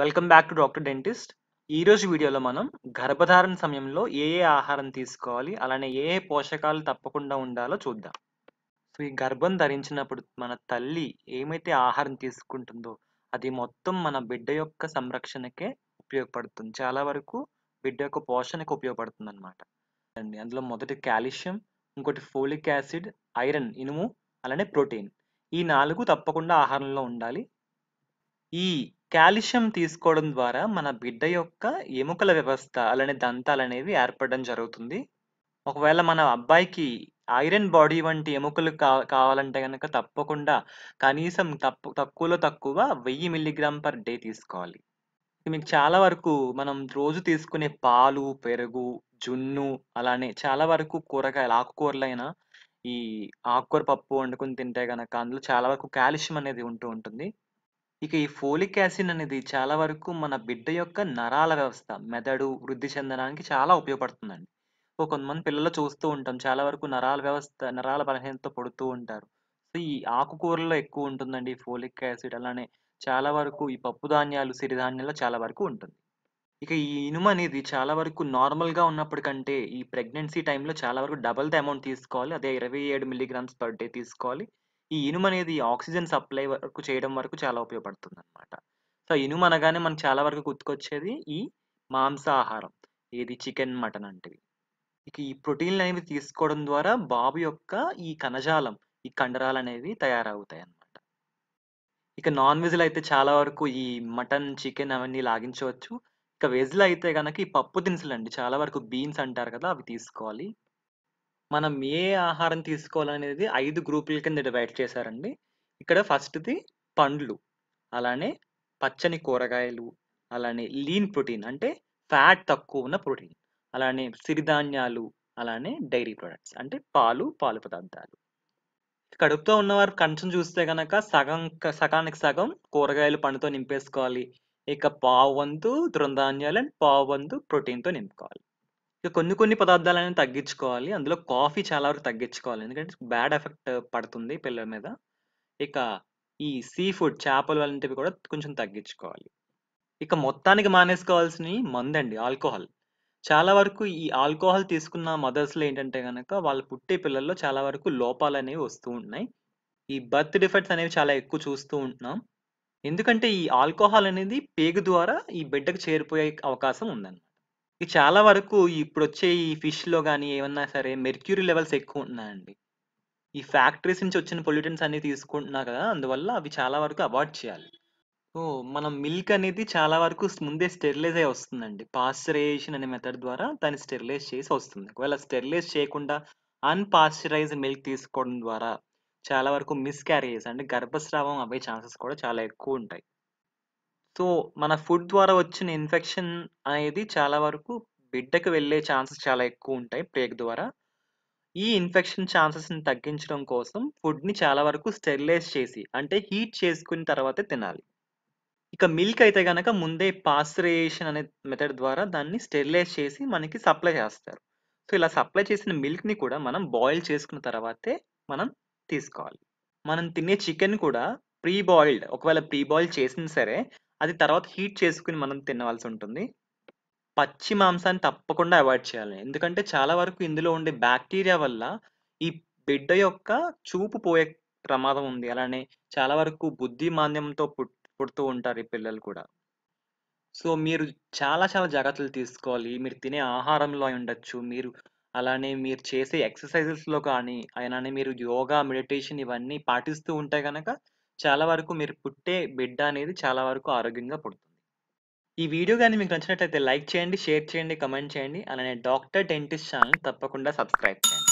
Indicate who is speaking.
Speaker 1: Welcome back to doctor dentist ఈరోజు వీడియోలో మనం గర్భధారణ సమయంలో ఏ ఏ ఆహారం తీసుకోవాలి అలానే ఏ ఏ పోషకాలు తప్పకుండా ఉండాలో చూద్దాం సో ఈ గర్భం ధరించినప్పుడు మన తల్లి ఏమైతే ఆహారం తీసుకుంటుందో అది మొత్తం మన బిడ్డ యొక్క సంరక్షణకే ఉపయోగపడుతుంది చాలా వరకు బిడ్డ యొక్క పోషణకు ఉపయోగపడుతుంది అనమాట అండి అందులో మొదటి కాల్షియం ఇంకోటి ఫోలిక్ యాసిడ్ ఐరన్ ఇనుము అలానే ప్రోటీన్ ఈ నాలుగు తప్పకుండా ఆహారంలో ఉండాలి ఈ కాల్షియం తీసుకోవడం ద్వారా మన బిడ్డ యొక్క ఎముకల వ్యవస్థ అలానే దంతాలు అనేవి ఏర్పడడం జరుగుతుంది ఒకవేళ మన అబ్బాయికి ఐరన్ బాడీ వంటి ఎముకలు కా కావాలంటే కనుక తప్పకుండా కనీసం తప్పు తక్కువలో తక్కువ వెయ్యి మిల్లీగ్రామ్ పర్ డే తీసుకోవాలి మీకు చాలా వరకు మనం రోజు తీసుకునే పాలు పెరుగు జున్ను అలానే చాలా వరకు కూరగాయలు ఆకుకూరలైనా ఈ ఆకుకూర పప్పు వండుకుని తింటే కనుక అందులో చాలా వరకు కాల్షియం అనేది ఉంటూ ఉంటుంది ఇక ఈ ఫోలిక్ యాసిడ్ అనేది చాలా వరకు మన బిడ్డ యొక్క నరాల వ్యవస్థ మెదడు వృద్ధి చెందడానికి చాలా ఉపయోగపడుతుందండి సో కొంతమంది పిల్లలు చూస్తూ ఉంటాం చాలా వరకు నరాల వ్యవస్థ నరాల బలహీనతతో పడుతూ ఉంటారు సో ఈ ఆకుకూరల్లో ఎక్కువ ఉంటుందండి ఫోలిక్ యాసిడ్ అలానే చాలా వరకు ఈ పప్పు ధాన్యాలు సిరిధాన్యాల్లో చాలా వరకు ఉంటుంది ఇక ఈ ఇనుము అనేది చాలా వరకు నార్మల్గా ఉన్నప్పటికంటే కంటే ఈ ప్రెగ్నెన్సీ టైంలో చాలా వరకు డబల్ ద అమౌంట్ తీసుకోవాలి అదే ఇరవై ఏడు మిల్లీగ్రామ్స్ పర్ డే తీసుకోవాలి ఈ ఇనుము అనేది ఆక్సిజన్ సప్లై వరకు చేయడం వరకు చాలా ఉపయోగపడుతుంది అనమాట సో ఇనుము అనగానే మనకు చాలా వరకు గుర్తుకొచ్చేది ఈ మాంసాహారం ఏది చికెన్ మటన్ అంటివి ఇక ఈ ప్రోటీన్లు అనేవి తీసుకోవడం ద్వారా బాబు యొక్క ఈ కణజాలం ఈ కండరాలు అనేవి తయారవుతాయి అన్నమాట ఇక నాన్ వెజ్లో అయితే చాలా వరకు ఈ మటన్ చికెన్ అవన్నీ లాగించవచ్చు ఇక వెజ్లో అయితే కనుక ఈ పప్పు దినుసులు అండి చాలా వరకు బీన్స్ అంటారు కదా అవి తీసుకోవాలి మనం ఏ ఆహారం తీసుకోవాలనేది ఐదు గ్రూపుల కింద డివైడ్ చేశారండి ఇక్కడ ఫస్ట్ది పండ్లు అలానే పచ్చని కూరగాయలు అలానే లీన్ ప్రోటీన్ అంటే ఫ్యాట్ తక్కువ ఉన్న ప్రోటీన్ అలానే సిరిధాన్యాలు అలానే డైరీ ప్రొడక్ట్స్ అంటే పాలు పాలు పదార్థాలు కడుపుతో ఉన్నవారు కంచం చూస్తే కనుక సగం సగానికి సగం కూరగాయలు పండుతో నింపేసుకోవాలి ఇక పావు వంతు తృణధాన్యాలు అండ్ పావు వంతు ప్రోటీన్తో నింపుకోవాలి ఇక కొన్ని కొన్ని పదార్థాలనేవి తగ్గించుకోవాలి. అందులో కాఫీ చాలా వరకు తగ్గించుకోవాలి. ఎందుకంటే బ్యాడ్ ఎఫెక్ట్ పడుతుంది పిల్లల మీద. ఇక ఈ సీ ఫుడ్ చేపలు అలాంటివి కూడా కొంచెం తగ్గించుకోవాలి. ఇక మొత్తానికి మానేసుకోవాల్సినవి మందండి. ఆల్కహాల్. చాలా వరకు ఈ ఆల్కోహాల్ తీసుకున్న మదర్స్‌లో ఏంటంటే కనుక వాళ్ళు పుట్టే పిల్లల్లో చాలా వరకు లోపాలనేవి వస్తూ ఉంటున్నాయి. ఈ బర్త్ డిఫెక్ట్స్ అనేవి చాలా ఎక్కువ చూస్తూ ఉంటున్నాం. ఎందుకంటే ఈ ఆల్కోహాల్ అనేది పేగు ద్వారా ఈ బిడ్డకు చేరిపోయే అవకాశం ఉందండి. చాలా వరకు ఇప్పుడు వచ్చే ఈ ఫిష్ లో కానీ ఏమన్నా సరే మెర్క్యూరీ లెవెల్స్ ఎక్కువ ఉన్నాయండి ఈ ఫ్యాక్టరీస్ నుంచి వచ్చిన పొల్యూటన్స్ అన్ని తీసుకుంటున్నా కదా! అందువల్ల అవి చాలా వరకు అవాయిడ్ చేయాలి. సో, మనం మిల్క్ అనేది చాలా వరకు ముందే స్టెరిలైజ్ అయి వస్తుందండి. పాశ్చరైజేషన్ అనే మెథడ్ ద్వారా దాన్ని స్టెరిలైజ్ చేసి వస్తుంది. ఒకవేళ స్టెరిలైజ్ చేయకుండా అన్పాశ్చరైజ్ మిల్క్ తీసుకోవడం ద్వారా చాలా వరకు మిస్ క్యారేజ్ అంటే గర్భస్రావం అవే ఛాన్సెస్ కూడా చాలా ఎక్కువ ఉంటాయి సో మన ఫుడ్ ద్వారా వచ్చిన ఇన్ఫెక్షన్ అనేది చాలా వరకు బిడ్డకు వెళ్ళే ఛాన్సెస్ చాలా ఎక్కువ ఉంటాయి ప్రేగ్ ద్వారా ఈ ఇన్ఫెక్షన్ ఛాన్సెస్ని తగ్గించడం కోసం ఫుడ్ని చాలా వరకు స్టెరిలైజ్ చేసి అంటే హీట్ చేసుకున్న తర్వాతే తినాలి ఇక మిల్క్ అయితే కనుక ముందే పాస్టరేషన్ అనే మెథడ్ ద్వారా దాన్ని స్టెరిలైజ్ చేసి మనకి సప్లై చేస్తారు సో ఇలా సప్లై చేసిన మిల్క్ని కూడా మనం బాయిల్ చేసుకున్న తర్వాతే మనం తీసుకోవాలి మనం తినే చికెన్ కూడా ప్రీ బాయిల్డ్ ఒకవేళ ప్రీ బాయిల్ చేసినా సరే అది తర్వాత హీట్ చేసుకుని మనం తినవలసి ఉంటుంది పచ్చి మాంసాన్ని తప్పకుండా అవాయిడ్ చేయాలి ఎందుకంటే చాలా వరకు ఇందులో ఉండే బ్యాక్టీరియా వల్ల ఈ బిడ్డ యొక్క చూపు పోయే ప్రమాదం ఉంది అలానే చాలా వరకు బుద్ధి మాంద్యంతో పుడుతూ ఉంటారు ఈ పిల్లలు కూడా సో మీరు చాలా చాలా జాగ్రత్తలు తీసుకోవాలి మీరు తినే ఆహారంలో అయి ఉండొచ్చు మీరు అలానే మీరు చేసే ఎక్సర్సైజెస్లో కానీ అయినా మీరు యోగా మెడిటేషన్ ఇవన్నీ పాటిస్తూ ఉంటే కనుక చాలా వరకు మీరు పుట్టే బిడ్డ అనేది చాలా వరకు ఆరోగ్యంగా పుడుతుంది. ఈ వీడియో కానీ మీకు నచ్చినట్లయితే లైక్ చేయండి, షేర్ చేయండి, కమెంట్ చేయండి. అలానే డాక్టర్ డెంటిస్ట్ ఛానల్ తప్పకుండా సబ్‌స్క్రైబ్ చేయండి.